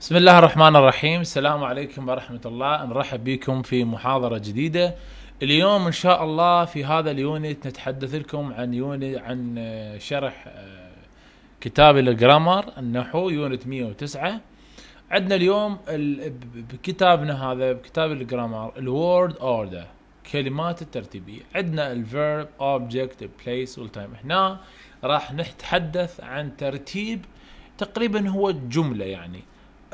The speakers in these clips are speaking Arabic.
بسم الله الرحمن الرحيم السلام عليكم ورحمة الله نرحب بكم في محاضرة جديدة اليوم إن شاء الله في هذا اليونت نتحدث لكم عن يونت عن شرح آه، كتاب الجرامر النحو يونت 109 عندنا اليوم بكتابنا هذا بكتاب الجرامر الورد اوردر كلمات الترتيبية عندنا الفيرب اوبجكت بليس والتايم هنا راح نتحدث عن ترتيب تقريبا هو الجملة يعني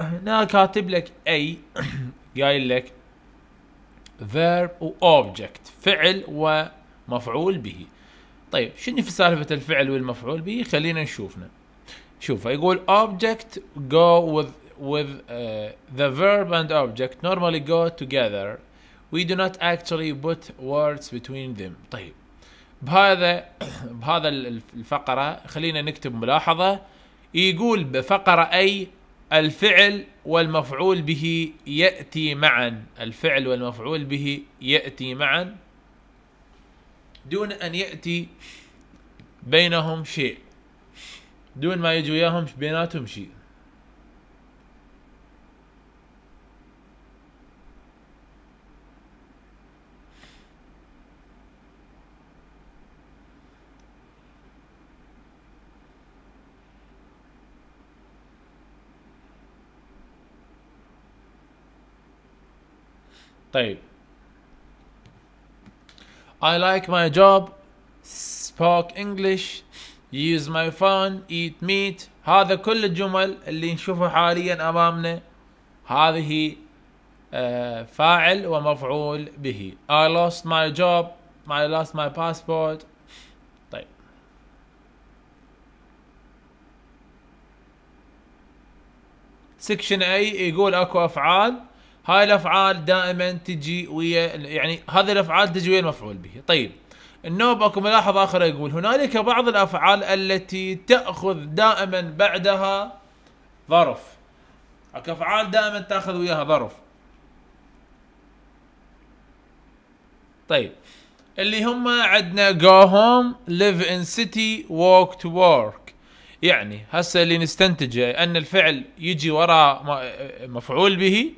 هنا كاتب لك اي قايل لك verb واوبجكت فعل ومفعول به طيب شنو في سالفه الفعل والمفعول به خلينا نشوفنا شوف يقول object go with with uh, the verb and object normally go together we do not actually put words between them طيب بهذا بهذا الفقره خلينا نكتب ملاحظه يقول بفقره اي الفعل والمفعول به يأتي معا الفعل والمفعول به يأتي معا دون أن يأتي بينهم شيء دون ما يجوا وياهم بيناتهم شيء طيب I like my job speak English use my phone eat meat هذا كل الجمل اللي نشوفها حاليا امامنا هذه آه، فاعل ومفعول به I lost my job I lost my passport طيب سكشن A يقول اكو افعال هاي الافعال دائما تجي ويا يعني هذه الافعال تجي ويا المفعول به طيب النوب اكو ملاحظه اخرى يقول هنالك بعض الافعال التي تاخذ دائما بعدها ظرف اكو افعال دائما تاخذ وياها ظرف طيب اللي هم عندنا go home live in city walk to work يعني هسه اللي نستنتجه ان الفعل يجي وراء مفعول به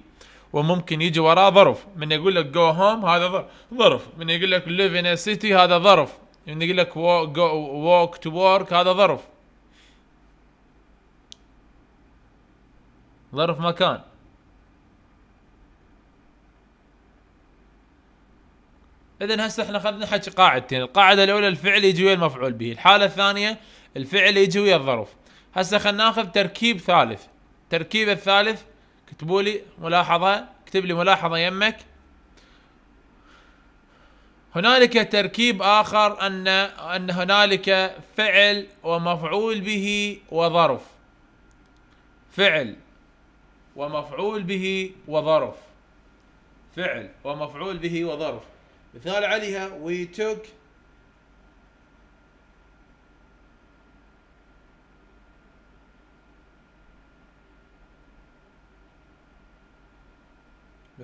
وممكن يجي وراه ظرف من يقول لك جو هوم هذا ظرف من يقول لك ليف ان سيتي هذا ظرف من يقول لك ووك تو وورك هذا ظرف ظرف مكان اذا هسه احنا اخذنا حكي قاعدتين، القاعده الاولى الفعل يجي ويا المفعول به، الحاله الثانيه الفعل يجي ويا الظرف. هسه خلينا ناخذ تركيب ثالث، التركيب الثالث اكتبوا لي ملاحظه اكتب لي ملاحظه يمك هنالك تركيب اخر ان ان هنالك فعل ومفعول به وظرف فعل ومفعول به وظرف فعل ومفعول به وظرف مثال عليها we took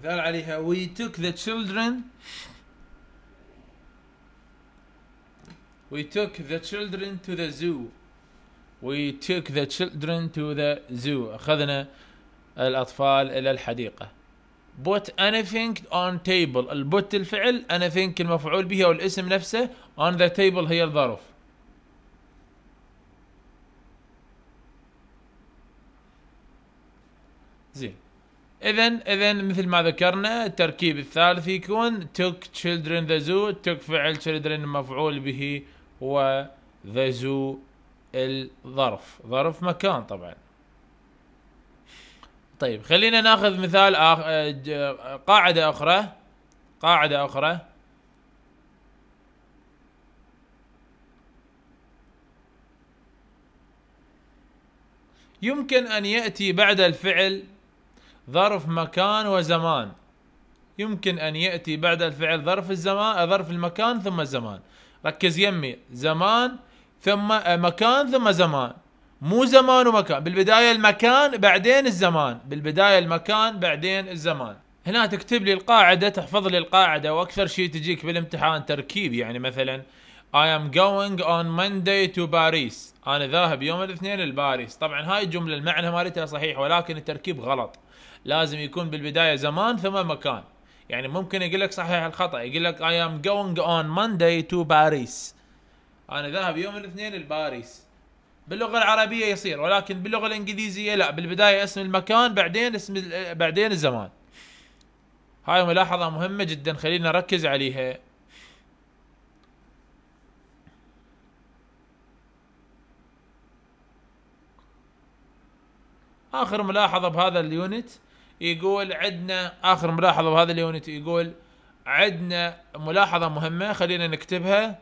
مثال عليها we took the children we took the children to the zoo we took the children to the zoo أخذنا الأطفال إلى الحديقة put anything on table البوت الفعل anything المفعول به أو الاسم نفسه on the table هي الظرف زين اذا اذا مثل ما ذكرنا التركيب الثالث يكون took children the zoo took فعل children مفعول به و the zoo الظرف ظرف مكان طبعا طيب خلينا ناخذ مثال آخ... آه، آه، قاعدة أخرى قاعدة أخرى يمكن أن يأتي بعد الفعل ظرف مكان وزمان يمكن ان ياتي بعد الفعل ظرف الزمان آه، ظرف المكان ثم الزمان ركز يمي زمان ثم آه، مكان ثم زمان مو زمان ومكان بالبدايه المكان بعدين الزمان بالبدايه المكان بعدين الزمان هنا تكتب لي القاعده تحفظ لي القاعده واكثر شيء تجيك بالامتحان تركيب يعني مثلا I am going on Monday to Paris انا ذاهب يوم الاثنين لباريس طبعا هاي الجمله المعنى مالتها صحيح ولكن التركيب غلط لازم يكون بالبدايه زمان ثم مكان يعني ممكن يقول لك صحيح الخطا يقول لك I am going on Monday to Paris انا ذاهب يوم الاثنين لباريس باللغه العربيه يصير ولكن باللغه الانجليزيه لا بالبدايه اسم المكان بعدين اسم بعدين الزمان هاي ملاحظه مهمه جدا خلينا نركز عليها اخر ملاحظه بهذا اليونت يقول عندنا اخر ملاحظه بهذا اليونت يقول عندنا ملاحظه مهمه خلينا نكتبها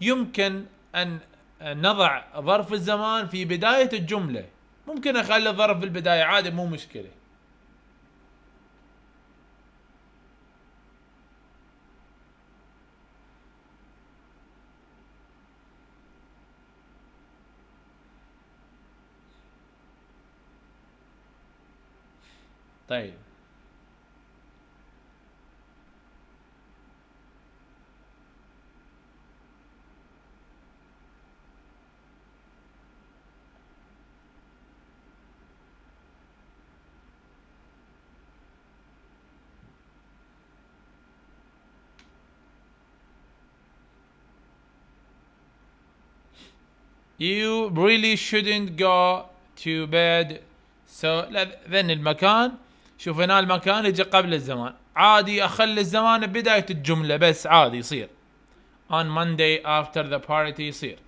يمكن ان نضع ظرف الزمان في بدايه الجمله ممكن اخلي الظرف في البدايه عادي مو مشكله طيب You really shouldn't go to bed. So then المكان شوف هنا المكان يجي قبل الزمان عادي اخلي الزمان بداية الجمله بس عادي يصير on Monday after the party يصير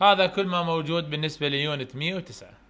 هذا كل ما موجود بالنسبة ليونت 109